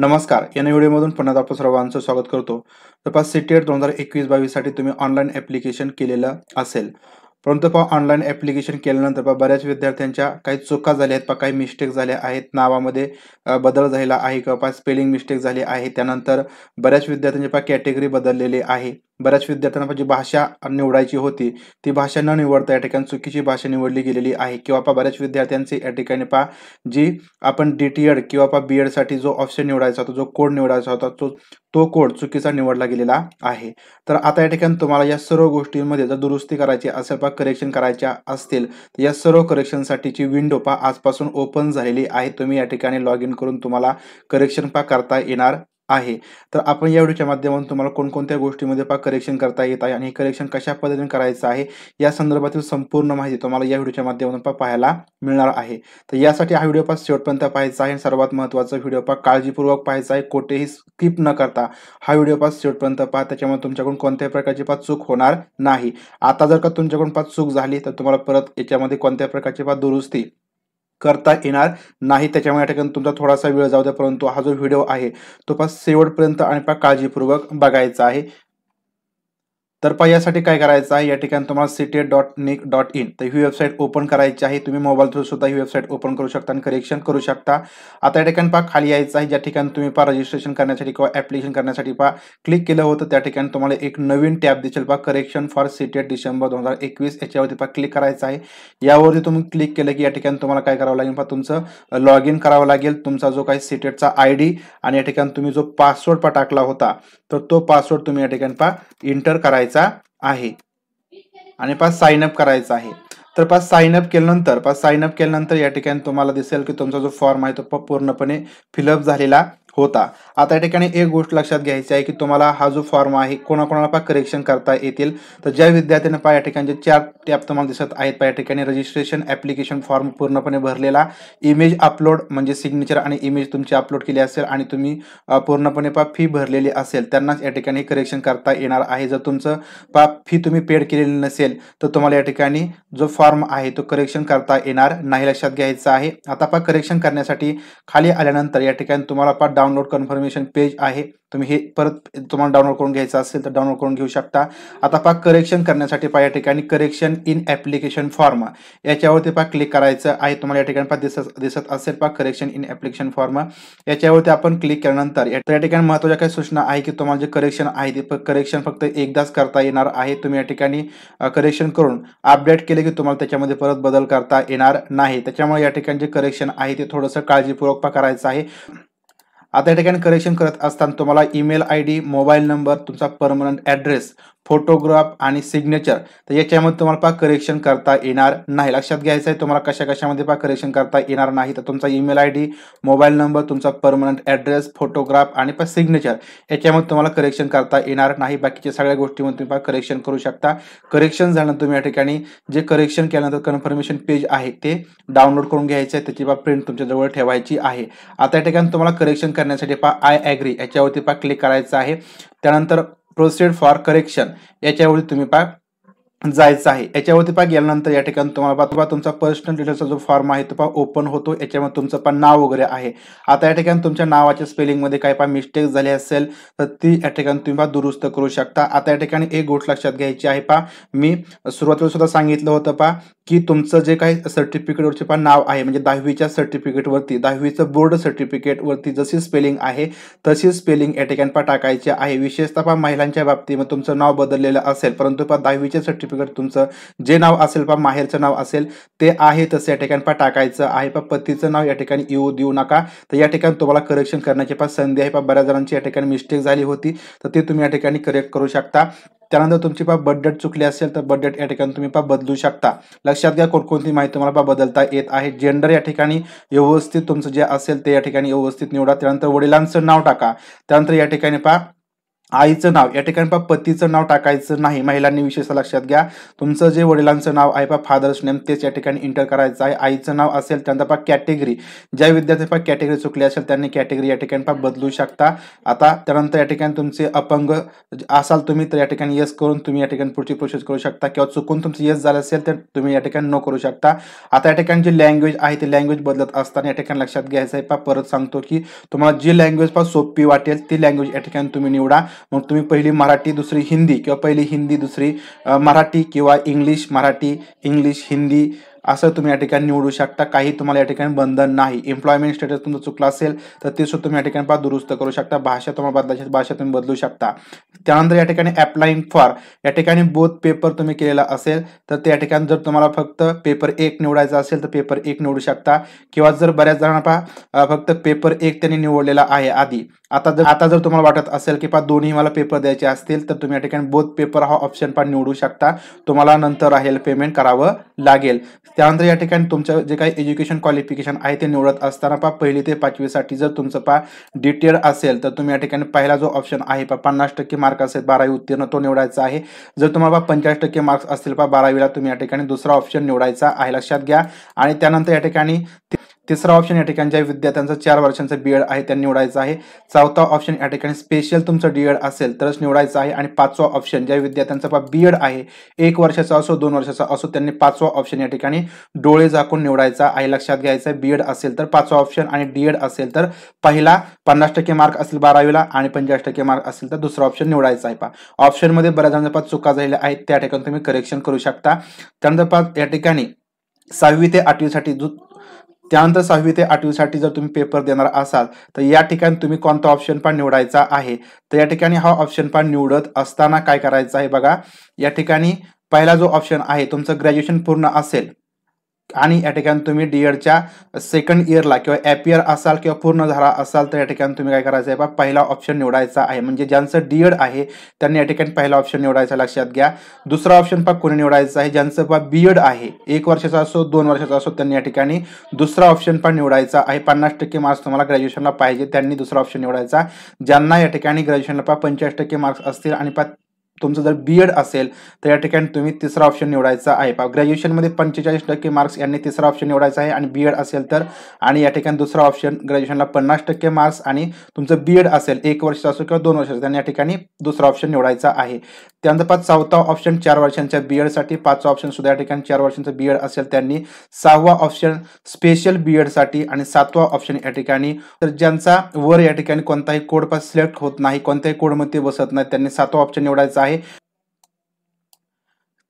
नमस्कार या व्हिडिओमधून पुन्हा आपण सर्वांचं स्वागत करतो तपास सी टी एट दोन हजार एकवीस बावीससाठी तुम्ही ऑनलाईन ॲप्लिकेशन केलेलं असेल परंतु पहा ऑनलाईन ॲप्लिकेशन केल्यानंतर पहा बऱ्याच विद्यार्थ्यांच्या काही चुका झाल्या आहेत पहा काही मिस्टेक झाल्या आहेत नावामध्ये बदल झालेला आहे किंवा पहा स्पेलिंग मिस्टेक झाली आहे त्यानंतर बऱ्याच विद्यार्थ्यांचे पहा कॅटेगरी बदललेली आहे बऱ्याच विद्यार्थ्यांना जी म्हणजे भाषा निवडायची होती ती भाषा न निवडता या ठिकाणी चुकीची भाषा निवडली गेलेली आहे किंवा पहा बऱ्याच विद्यार्थ्यांचे या ठिकाणी पा जी आपण डी टी एड किंवा पा बी एडसाठी जो ऑप्शन निवडायचा होता जो कोड निवडायचा होता तो तो कोड चुकीचा निवडला गेलेला आहे तर आता या ठिकाणी तुम्हाला या सर्व गोष्टींमध्ये जर दुरुस्ती करायची असेल पा करेक्शन करायच्या असतील तर या सर्व करेक्शनसाठीची विंडो पा आजपासून ओपन झालेली आहे तुम्ही या ठिकाणी लॉग इन करून तुम्हाला करेक्शन पा करता येणार आहे तर आपण या व्हिडिओच्या माध्यमातून तुम्हाला कोणकोणत्या गोष्टीमध्ये पा करेक्शन करता येत आहे आणि हे करेक्शन कशा पद्धतीने करायचं आहे या संदर्भातील संपूर्ण माहिती तुम्हाला या व्हिडिओच्या माध्यमातून पा पाहायला मिळणार आहे तर यासाठी हा व्हिडिओ पास शेवटपर्यंत पाहायचा आहे सर्वात महत्त्वाचा व्हिडिओ पा काळजीपूर्वक पाहायचा आहे कोठेही स्किप न करता हा व्हिडिओ पास शेवटपर्यंत पहा त्याच्यामुळे तुमच्याकडून कोणत्याही प्रकारची पा चूक होणार नाही आता जर का तुमच्याकडून पाच चूक झाली तर तुम्हाला परत याच्यामध्ये कोणत्या प्रकारची पा दुरुस्ती करता येणार नाही त्याच्यामुळे या ठिकाणी तुमचा थोडासा वेळ जाऊ द्या परंतु हा जो व्हिडिओ आहे तो पण शेवटपर्यंत आणि पा काळजीपूर्वक बघायचा आहे तर पहा यासाठी काय करायचं आहे या ठिकाणी तुम्हाला city dot nic dot in तर ही वेबसाईट ओपन करायची आहे तुम्ही मोबाईल थ्रू सुद्धा ही वेबसाईट ओपन करू शकता आणि करेक्शन करू शकता आता या ठिकाणी पहा खाली यायचं आहे ज्या ठिकाणी तुम्ही पहा रजिस्ट्रेशन करण्यासाठी किंवा ॲप्लिकेशन करण्यासाठी पहा क्लिक केलं होतं त्या ठिकाणी तुम्हाला एक नवीन टॅब दिसेल पहा करेक्शन फॉर सिटेड डिसेंबर दोन हजार एकवीस याच्यावरती पहा क्लिक करायचं आहे यावरती तुम्ही क्लिक केलं की या ठिकाणी तुम्हाला काय करावं लागेल पहा तुमचं लॉग इन करावं लागेल तुमचा जो काही सीटेटचा आय डी आणि या ठिकाणी तुम्ही जो पासवर्ड पहा टाकला होता तर तो पासवर्ड तुम्ही या ठिकाणी पहा इंटर करायचा करायचा आहे आणि साइन अप करायचा आहे तर पास साइन अप केल्यानंतर साइन अप केल्यानंतर या ठिकाणी तुम्हाला दिसेल की तुमचा जो फॉर्म आहे तो पूर्णपणे फिलअप झालेला होता आता या ठिकाणी एक गोष्ट लक्षात घ्यायची आहे की तुम्हाला हा जो फॉर्म आहे कोणाकोणाला पहा करेक्शन करता येतील तर ज्या विद्यार्थ्यांना पहा या ठिकाणी चार टॅप तुम्हाला दिसत आहेत पहा या ठिकाणी रजिस्ट्रेशन ॲप्लिकेशन फॉर्म पूर्णपणे भरलेला इमेज अपलोड म्हणजे सिग्नेचर आणि इमेज तुमची अपलोड केली असेल आणि तुम्ही पूर्णपणे पहा फी भरलेली असेल त्यांनाच या ठिकाणी करेक्शन करता येणार आहे जर तुमचं पा फी तुम्ही पेड केलेली नसेल तर तुम्हाला या ठिकाणी जो फॉर्म आहे तो करेक्शन करता येणार नाही लक्षात घ्यायचं आहे आता पहा करेक्शन करण्यासाठी खाली आल्यानंतर या ठिकाणी तुम्हाला पा डाउनलोड कन्फर्मेशन पेज आहे तुम्ही हे परत तुम्हाला डाउनलोड करून घ्यायचं असेल तर डाउनलोड करून घेऊ शकता आता पहा करेक्शन करण्यासाठी पहा या ठिकाणी करेक्शन इन ॲप्लिकेशन फॉर्म याच्यावरती पहा क्लिक करायचं आहे तुम्हाला या ठिकाणी पहा दिसत दिसत असेल पहा करेक्शन इन ॲप्लिकेशन फॉर्म याच्यावरती आपण क्लिक केल्यानंतर या ठिकाणी महत्त्वाच्या काही सूचना आहे की तुम्हाला जे करेक्शन आहे ते करेक्शन फक्त एकदाच करता येणार आहे तुम्ही या ठिकाणी करेक्शन करून अपडेट केले की तुम्हाला त्याच्यामध्ये परत बदल करता येणार नाही त्याच्यामुळे या ठिकाणी जे करेक्शन आहे ते थोडंसं काळजीपूर्वक करायचं आहे आता या ठिकाणी करेक्शन करत असताना तुम्हाला ईमेल आय डी मोबाईल नंबर तुमचा परमनंट ॲड्रेस फोटोग्राफ आणि सिग्नेचर तर याच्यामध्ये तुम्हाला पहा करेक्शन करता येणार नाही लक्षात घ्यायचं आहे तुम्हाला कशा कशामध्ये पहा करेक्शन करता येणार नाही तर तुमचा ईमेल आय डी मोबाईल नंबर तुमचा परमनंट ॲड्रेस फोटोग्राफ आणि पहा सिग्नेचर याच्यामध्ये तुम्हाला करेक्शन करता येणार नाही बाकीच्या सगळ्या गोष्टीमध्ये तुम्ही पहा करेक्शन करू शकता करेक्शन झाल्यानंतर तुम्ही या ठिकाणी जे करेक्शन केल्यानंतर कन्फर्मेशन पेज आहे ते डाउनलोड करून घ्यायचं आहे त्याची बा प्रिंट तुमच्याजवळ ठेवायची आहे आता या ठिकाणी तुम्हाला करेक्शन करण्यासाठी पहा आय ॲग्री याच्यावरती पहा क्लिक करायचं आहे त्यानंतर प्रोसेड फॉर करेक्शन याच्यावेळी तुम्ही पहा जायचं आहे याच्यावरती पहा गेल्यानंतर या ठिकाणी तुम्हाला पहा तुमचा पर्सनल डिटेल्सचा जो फॉर्म आहे तो पहा ओपन होतो याच्यामध्ये तुमचं पण नाव वगैरे आहे आता या ठिकाणी तुमच्या नावाच्या स्पेलिंगमध्ये काय पहा मिस्टेक झाली असेल तर ती या ठिकाणी तुम्ही पहा दुरुस्त करू शकता आता या ठिकाणी एक गोष्ट लक्षात घ्यायची आहे पहा मी सुरुवातीला सुद्धा सांगितलं होतं पहा की तुमचं जे काही सर्टिफिकेटवरचे पण नाव आहे म्हणजे दहावीच्या सर्टिफिकेटवरती दहावीचं बोर्ड सर्टिफिकेटवरती जशी स्पेलिंग आहे तशी स्पेलिंग या ठिकाणी पहा टाकायची आहे विशेषतः पहा महिलांच्या बाबतीमध्ये तुमचं नाव बदललेलं असेल परंतु पहा दहावीच्या सर्टिफिकेट सर्टिफिकेट तुमचं जे नाव असेल पा माहेरचं नाव असेल ते आहे तसं या ठिकाणी पा टाकायचं आहे पा पतीचं नाव या ठिकाणी येऊ देऊ नका तर या ठिकाणी तुम्हाला करेक्शन करण्याची पा संधी आहे पा बऱ्याच जणांची या ठिकाणी मिस्टेक झाली होती तर ते तुम्ही या ठिकाणी करेक्ट करू शकता त्यानंतर तुमची पा बर्थ डेट चुकली असेल तर बर्थ डेट या ठिकाणी तुम्ही पा बदलू शकता लक्षात घ्या कोणकोणती माहिती तुम्हाला पा बदलता येत आहे जेंडर या ठिकाणी व्यवस्थित तुमचं जे असेल ते या ठिकाणी व्यवस्थित निवडा त्यानंतर वडिलांचं नाव टाका त्यानंतर या ठिकाणी पा आईचं नाव या ठिकाणी पहा पतीचं नाव टाकायचं नाही महिलांनी विशेष लक्षात घ्या तुमचं जे वडिलांचं नाव आहे पहा फादर्स नेम तेच या ठिकाणी एंटर करायचं आहे आईचं नाव असेल त्यानंतर पहा कॅटेगरी ज्या विद्यार्थी पहा कॅटेगरी चुकली असेल त्यांनी कॅटेगरी या ठिकाणी पहा बदलू शकता आता त्यानंतर या ठिकाणी तुमचे अपंग असाल तुम्ही तर या ठिकाणी येस करून तुम्ही या ठिकाणी पुढची प्रोसेस करू शकता किंवा चुकून तुमचं येस झालं असेल तर तुम्ही या ठिकाणी नो करू शकता आता या ठिकाणी जी लँग्वेज आहे ती लँग्वेज बदलत असताना या ठिकाणी लक्षात घ्यायचं आहे पहा परत सांगतो की तुम्हाला जी लँग्वेज पहा सोपी वाटेल ती लँग्वेज या ठिकाणी तुम्ही निवडा मग तुम्ही पहिली मराठी दुसरी हिंदी किंवा पहिली हिंदी दुसरी मराठी किंवा इंग्लिश मराठी इंग्लिश हिंदी असं तुम्ही या ठिकाणी निवडू शकता काही तुम्हाला या ठिकाणी बंधन नाही एम्प्लॉयमेंट स्टेटस तुमचं चुकलं असेल तर ते सुद्धा तुम्ही या ठिकाणी पहा दुरुस्त करू शकता भाषा तुम्हाला बदलायची भाषा तुम्ही बदलू शकता त्यानंतर या ठिकाणी अप्लाइंग फॉर या ठिकाणी बोथ पेपर तुम्ही केलेला असेल तर त्या ठिकाणी जर तुम्हाला फक्त पेपर एक निवडायचा असेल तर पेपर एक निवडू शकता किंवा जर बऱ्याच जणांना पहा फक्त पेपर एक त्यांनी निवडलेला आहे आधी आता जर आता जर तुम्हाला वाटत असेल की पहा दोन्ही मला पेपर द्यायचे असतील तर तुम्ही या ठिकाणी बोथ पेपर हा ऑप्शन पण निवडू शकता तुम्हाला नंतर राहील पेमेंट करावं लागेल त्यानंतर या ठिकाणी तुमचं जे काही एज्युकेशन क्वालिफिकेशन आहे ते निवडत असताना पा पहिली ते पाचवीसाठी जर तुमचं पा डिटेल असेल तर तुम्ही या ठिकाणी पहिला जो ऑप्शन आहे पा पन्नास टक्के मार्क असेल बारावी उत्तीर्ण तो निवडायचा आहे जर तुम्हाला पा पंचाळीस टक्के मार्क्स असतील पा बारावीला तुम्ही या ठिकाणी दुसरा ऑप्शन निवडायचा आहे लक्षात घ्या आणि त्यानंतर या ठिकाणी तिसरा ऑप्शन या ठिकाणी ज्या विद्यार्थ्यांचा चार वर्षांचा एड आहे त्या निवडायचा आहे चौथा ऑप्शन या ठिकाणी स्पेशल तुमचं डी एड असेल तरच निवडायचं आहे आणि पाचवा ऑप्शन ज्या विद्यार्थ्यांचा बी एड आहे एक वर्षाचा असो दोन वर्षाचा असो त्यांनी पाचवा ऑप्शन या ठिकाणी डोळे झाकून निवडायचा आहे लक्षात घ्यायचा एड असेल तर पाचवा ऑप्शन आणि डी एड असेल तर पहिला पन्नास टक्के मार्क असेल बारावीला आणि पंचाळीस टक्के मार्क असेल तर दुसरा ऑप्शन निवडायचा आहे पा ऑप्शनमध्ये बऱ्याच जणांच्या चुका झालेल्या आहेत त्या ठिकाणी तुम्ही करेक्शन करू शकता त्यानंतर या ठिकाणी सहावी ते आठवीसाठी जो त्यानंतर सहावी ते आठवीसाठी जर तुम्ही पेपर देणार असाल तर या ठिकाणी तुम्ही कोणता ऑप्शन पण निवडायचा आहे तर या ठिकाणी हा ऑप्शन पण निवडत असताना काय करायचं आहे बघा या ठिकाणी पहिला जो ऑप्शन आहे तुमचं ग्रॅज्युएशन पूर्ण असेल आणि या ठिकाणी तुम्ही डी एडच्या सेकंड इयरला किंवा इयर असाल किंवा पूर्ण झाला असाल तर या ठिकाणी तुम्ही काय करायचं आहे बा पहिला ऑप्शन निवडायचा आहे म्हणजे ज्यांचं डी एड आहे त्यांनी या ठिकाणी पहिला ऑप्शन निवडायचा लक्षात घ्या दुसरा ऑप्शन पा कोणी निवडायचा आहे ज्यांचं पा बी एड आहे एक वर्षाचा असो दोन वर्षाचा असो त्यांनी या ठिकाणी दुसरा ऑप्शन पण निवडायचा आहे पन्नास टक्के मार्क्स तुम्हाला ग्रॅज्युएशनला पाहिजे त्यांनी दुसरा ऑप्शन निवडायचा ज्यांना या ठिकाणी ग्रॅज्युएशनला पा पंचाळीस टक्के मार्क्स असतील आणि पा तुमचं जर बी एड असेल तर या ठिकाणी तुम्ही तिसरा ऑप्शन निवडायचा आहे पहा ग्रॅज्युएशनमध्ये पंचेचाळीस टक्के मार्क्स यांनी तिसरा ऑप्शन निवडायचा आहे आणि बी एड असेल तर आणि या ठिकाणी दुसरा ऑप्शन ग्रॅज्युएशनला पन्नास टक्के मार्क्स आणि तुमचं बी एड असेल एक वर्ष असो किंवा दोन वर्षाचं त्यांनी या ठिकाणी दुसरा ऑप्शन निवडायचा आहे त्यानंतर पाच चौथा ऑप्शन चार वर्षांच्या बी एडसाठी पाचवा ऑप्शन सुद्धा या ठिकाणी चार वर्षांचं बी एड असेल त्यांनी सहावा ऑप्शन स्पेशल बी एडसाठी आणि सातवा ऑप्शन या ठिकाणी तर ज्यांचा वर या ठिकाणी कोणताही कोड पास सिलेक्ट होत नाही कोणत्याही कोडमध्ये बसत नाही त्यांनी सातवा ऑप्शन निवडायचा आहे आहे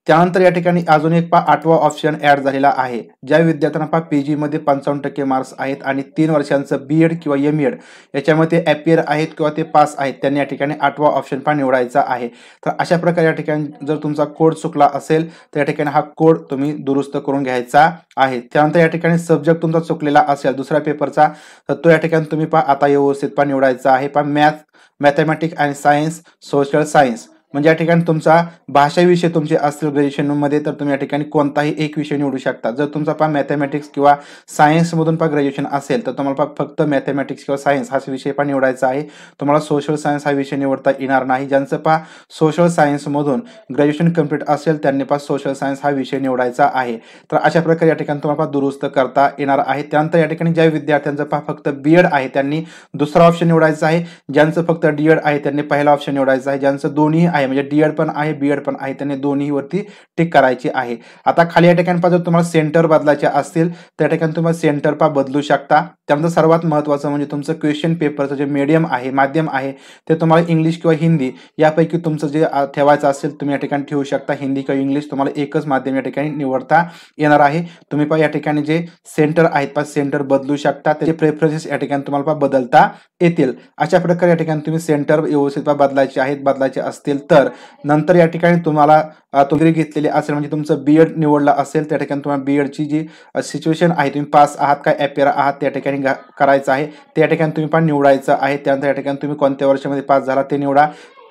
त्यानंतर या ठिकाणी अजून एक पा आठवा ऑप्शन ऍड झालेला आहे ज्या विद्यार्थ्यांना पा पी मध्ये पंचावन्न टक्के मार्क्स आहेत आणि तीन वर्षांचं बी एड किंवा एम एड याच्यामध्ये अपियर आहेत किंवा ते पास आहेत त्यांनी या ठिकाणी आठवा ऑप्शन पा निवडायचा आहे तर अशा प्रकारे या ठिकाणी जर तुमचा कोड चुकला असेल तर या ठिकाणी हा कोड तुम्ही दुरुस्त करून घ्यायचा आहे त्यानंतर या ठिकाणी सब्जेक्ट तुमचा चुकलेला असेल दुसऱ्या पेपरचा तर तो या ठिकाणी तुम्ही पा आता व्यवस्थित पा निवडायचा आहे पा मॅथ मॅथमॅटिक्स आणि सायन्स सोशल सायन्स म्हणजे या ठिकाणी तुमचा भाषा विषय तुमचे असतील ग्रॅज्युएशनमध्ये तर तुम्ही या ठिकाणी कोणताही एक विषय निवडू शकता जर तुमचा पा मॅथमॅटिक्स किंवा सायन्समधून पा ग्रॅज्युएशन असेल तर तुम्हाला पा फक्त मॅथमॅटिक्स किंवा सायन्स हा विषय पण निवडायचा आहे तुम्हाला सोशल सायन्स हा विषय निवडता येणार नाही ज्यांचं पा सोशल सायन्समधून ग्रॅज्युएशन कम्प्लीट असेल त्यांनी पा सोशल सायन्स हा विषय निवडायचा आहे तर अशा प्रकारे या ठिकाणी तुम्हाला दुरुस्त करता येणार आहे त्यानंतर या ठिकाणी ज्या विद्यार्थ्यांचं पा फक्त बी एड आहे त्यांनी दुसरा ऑप्शन निवडायचा आहे ज्यांचं फक्त डी एड आहे त्यांनी पहिला ऑप्शन निवडायचा आहे ज्यांचं दोन्ही आहे म्हणजे डी एड पण आहे बी एड पण आहे त्यांनी दोन्हीवरती टिक करायची आहे आता खाली या ठिकाणी जर तुम्हाला सेंटर बदलायचे असतील त्या ठिकाणी तुम्हाला सेंटर पा बदलू शकता त्यानंतर सर्वात महत्त्वाचं म्हणजे तुमचं क्वेश्चन पेपरचं जे मीडियम आहे माध्यम आहे ते तुम्हाला इंग्लिश किंवा हिंदी यापैकी तुमचं जे ठेवायचं असेल तुम्ही या ठिकाणी ठेवू शकता हिंदी किंवा इंग्लिश तुम्हाला एकच माध्यम या ठिकाणी निवडता येणार आहे तुम्ही पहा या ठिकाणी जे सेंटर आहेत पास सेंटर बदलू शकता त्याचे प्रेफरन्सेस या ठिकाणी तुम्हाला पहा बदलता येतील अशा प्रकारे या ठिकाणी तुम्ही सेंटर व्यवस्थित बदलायचे आहेत बदलायचे असतील तर नंतर या ठिकाणी तुम्हाला तुम्ही घेतलेली असेल म्हणजे तुमचं बी एड निवडला असेल त्या ठिकाणी तुम्हाला बी एडची जी सिच्युएशन आहे तुम्ही पास आहात काय ॲपेरा आहात त्या ठिकाणी करायचं आहे त्या ठिकाणी तुम्ही पण निवडायचं आहे त्यानंतर या ठिकाणी तुम्ही कोणत्या वर्षामध्ये पास झाला ते निवडा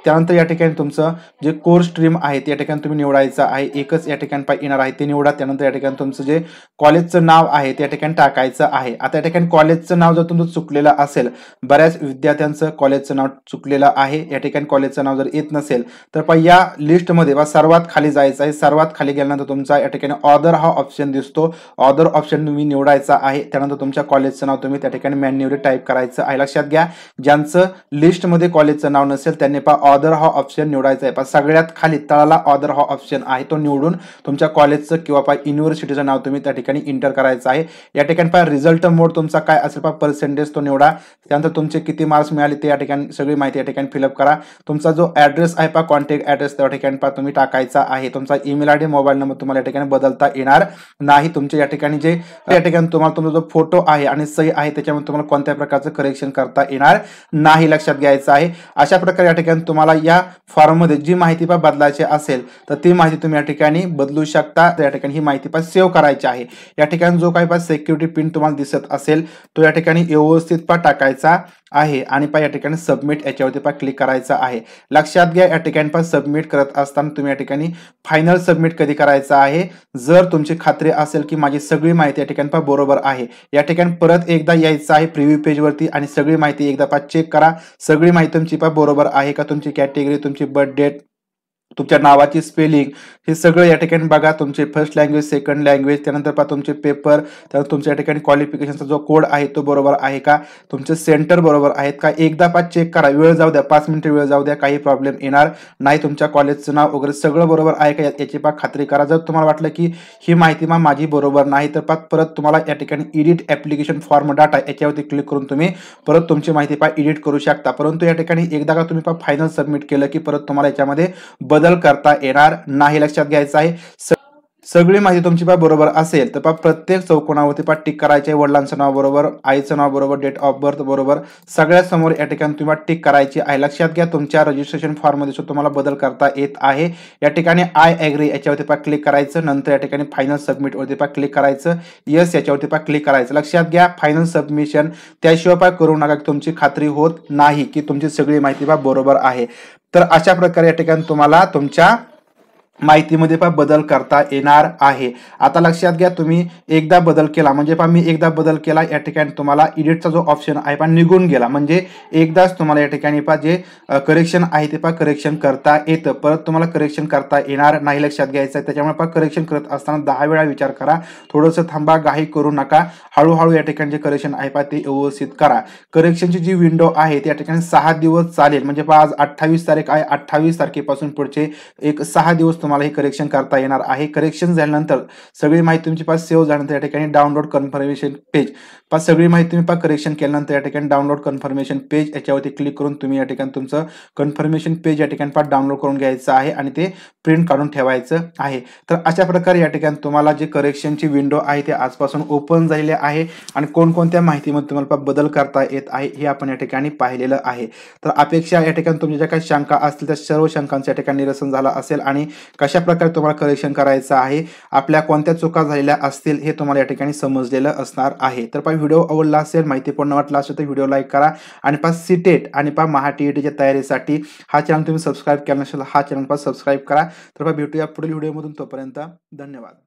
त्यानंतर या ठिकाणी तुमचं जे कोर स्ट्रीम आहे त्या ठिकाणी तुम्ही निवडायचं आहे एकच या ठिकाणी पाय येणार आहे ते निवडा त्यानंतर या ठिकाणी तुमचं जे कॉलेजचं नाव आहे त्या ठिकाणी टाकायचं आहे आता या ठिकाणी कॉलेजचं नाव जर तुमचं चुकलेलं असेल बऱ्याच विद्यार्थ्यांचं कॉलेजचं नाव चुकलेलं आहे या ठिकाणी कॉलेजचं नाव जर येत नसेल तर पहा या लिस्टमध्ये बा सर्वात खाली जायचं आहे सर्वात खाली गेल्यानंतर तुमचा या ठिकाणी ऑदर हा ऑप्शन दिसतो ऑदर ऑप्शन तुम्ही निवडायचा आहे त्यानंतर तुमच्या कॉलेजचं नाव तुम्ही त्या ठिकाणी मॅन्युअली टाईप करायचं आहे लक्षात घ्या ज्यांचं लिस्टमध्ये कॉलेजचं नाव नसेल त्यांनी पहा ऑदर हा ऑप्शन निवडायचा आहे पण सगळ्यात खाली तळाला ऑदर हा ऑप्शन आहे तो निवडून तुमच्या कॉलेजचं किंवा पा युनिव्हर्सिटीचं नाव तुम्ही त्या ठिकाणी इंटर करायचं आहे या ठिकाणी पहा रिझल्ट मोड तुमचा काय असेल पा पर्सेंटेज तो निवडा त्यानंतर तुमचे किती मार्क्स मिळाले ते या ठिकाणी सगळी माहिती या ठिकाणी फिलअप करा तुमचा जो ॲड्रेस आहे पहा कॉन्टॅक्ट ॲड्रेस त्या ठिकाणी पहा तुम्ही टाकायचा आहे तुमचा email I D mobile number तुम्हाला या ठिकाणी बदलता येणार नाही तुमच्या या ठिकाणी जे या ठिकाणी तुम्हाला तुमचा जो फोटो आहे आणि सही आहे त्याच्यामध्ये तुम्हाला कोणत्या प्रकारचं करेक्शन करता येणार नाही लक्षात घ्यायचं आहे अशा प्रकारे या ठिकाणी तुम्हाला या फॉर्ममध्ये जी माहिती पण बदलायची असेल तर ती माहिती तुम्ही या ठिकाणी बदलू शकता या ठिकाणी ही माहिती पण सेव्ह करायची आहे या ठिकाणी जो काही पा सिक्युरिटी पिन तुम्हाला दिसत असेल तो या ठिकाणी व्यवस्थित पा टाकायचा आहे आणि पहा या ठिकाणी सबमिट याच्यावरती पहा क्लिक करायचा आहे लक्षात घ्या या ठिकाणी पहा सबमिट करत असताना तुम्ही या ठिकाणी फायनल सबमिट कधी करायचं आहे जर तुमची खात्री असेल की माझी सगळी माहिती या ठिकाणी पहा बरोबर आहे या ठिकाणी परत एकदा यायचं आहे प्रिव्ह्यू पेजवरती आणि सगळी माहिती एकदा पहा चेक करा सगळी माहिती तुमची पहा बरोबर आहे का तुमची कॅटेगरी तुमची बर्थ डेट तुमच्या नावाची स्पेलिंग हे सगळं या ठिकाणी बघा तुमचे फर्स्ट लँग्वेज सेकंड लँग्वेज त्यानंतर पहा तुमचे पेपर त्यानंतर तुमच्या या ठिकाणी क्वालिफिकेशनचा जो कोड आहे तो बरोबर आहे का तुमचे सेंटर बरोबर आहेत का एकदा पाच चेक करा वेळ जाऊ द्या पाच मिनिटं वेळ जाऊ द्या काही प्रॉब्लेम येणार नाही तुमच्या कॉलेजचं नाव वगैरे सगळं बरोबर आहे का याची पा खात्री करा जर तुम्हाला वाटलं की ही माहिती मा माझी बरोबर नाही तर पा परत तुम्हाला या ठिकाणी एडिट ॲप्लिकेशन फॉर्म डाटा याच्यावरती क्लिक करून तुम्ही परत तुमची माहिती पा एडिट करू शकता परंतु या ठिकाणी एकदा का तुम्ही पा फायनल सबमिट केलं की परत तुम्हाला याच्यामध्ये बदल बदल करता येणार नाही लक्षात घ्यायचं आहे सगळी माहिती तुमची पा बरोबर असेल तर पा प्रत्येक चौकोनावरती पा टिक करायचे वडिलांचं नाव बरोबर आईचं नाव बरोबर डेट ऑफ बर्थ बरोबर सगळ्या समोर या ठिकाणी तुम्ही टिक करायची आहे लक्षात घ्या तुमच्या रजिस्ट्रेशन फॉर्ममध्ये सुद्धा तुम्हाला बदल करता येत आहे या ठिकाणी आय अग्री याच्यावरती पा क्लिक करायचं नंतर या ठिकाणी फायनल वरती पा क्लिक करायचं यस याच्यावरती पा क्लिक करायचं लक्षात घ्या फायनल सबमिशन त्याशिवाय पा करू नका तुमची खात्री होत नाही की तुमची सगळी माहिती पा बरोबर आहे तर अशा प्रकारे या ठिकाणी तुम्हाला तुमच्या माहितीमध्ये पहा बदल करता येणार आहे आता लक्षात घ्या तुम्ही एकदा बदल केला म्हणजे पहा मी एकदा बदल केला या ठिकाणी तुम्हाला इडिटचा जो ऑप्शन आहे पण निघून गेला म्हणजे एकदाच तुम्हाला या ठिकाणी पहा जे करेक्शन आहे ते पहा करेक्शन करता येतं परत तुम्हाला करेक्शन करता येणार नाही लक्षात घ्यायचं त्याच्यामुळे पहा करेक्शन करत असताना दहा वेळा विचार करा थोडंसं थांबा घाई करू नका हळूहळू या ठिकाणी जे करेक्शन आहे पहा ते व्यवस्थित करा करेक्शनची जी विंडो आहे त्या ठिकाणी सहा दिवस चालेल म्हणजे पहा आज अठ्ठावीस तारीख आहे अठ्ठावीस तारखेपासून पुढचे एक सहा दिवस तुम्हाला हे करेक्शन करता येणार आहे करेक्शन झाल्यानंतर सगळी माहिती तुमची पास सेव्ह झाल्यानंतर या ठिकाणी डाउनलोड कन्फर्मेशन पेज पास सगळी माहिती तुम्ही पा करेक्शन केल्यानंतर या ठिकाणी डाउनलोड कन्फर्मेशन पेज याच्यावरती क्लिक करून तुम्ही या ठिकाणी तुमचं कन्फर्मेशन पेज या ठिकाणी पास डाउनलोड करून घ्यायचं आहे आणि ते प्रिंट काढून ठेवायचं आहे तर अशा प्रकारे या ठिकाणी तुम्हाला जे करेक्शनची विंडो आहे ते आजपासून ओपन झालेले आहे आणि कोणकोणत्या माहितीमध्ये तुम्हाला बदल करता येत आहे हे आपण या ठिकाणी पाहिलेलं आहे तर अपेक्षा या ठिकाणी तुमच्या ज्या काही शंका असतील त्या सर्व शंकांचं या ठिकाणी निरसन झालं असेल आणि कशा प्रकारे तुम्हाला करेक्शन करायचं आहे आपल्या कोणत्या चुका झालेल्या असतील हे तुम्हाला या ठिकाणी समजलेलं असणार आहे तर पहा व्हिडिओ आवडला असेल माहितीपूर्ण वाटला असेल तर व्हिडिओ लाईक करा आणि पहा सीटेट e आणि पहा महाटीईटीच्या e तयारीसाठी हा चॅनल तुम्ही सबस्क्राईब केला नसेल हा चॅनल पहा सबस्क्राईब करा तर पहा भेटूया पुढील व्हिडिओमधून तोपर्यंत धन्यवाद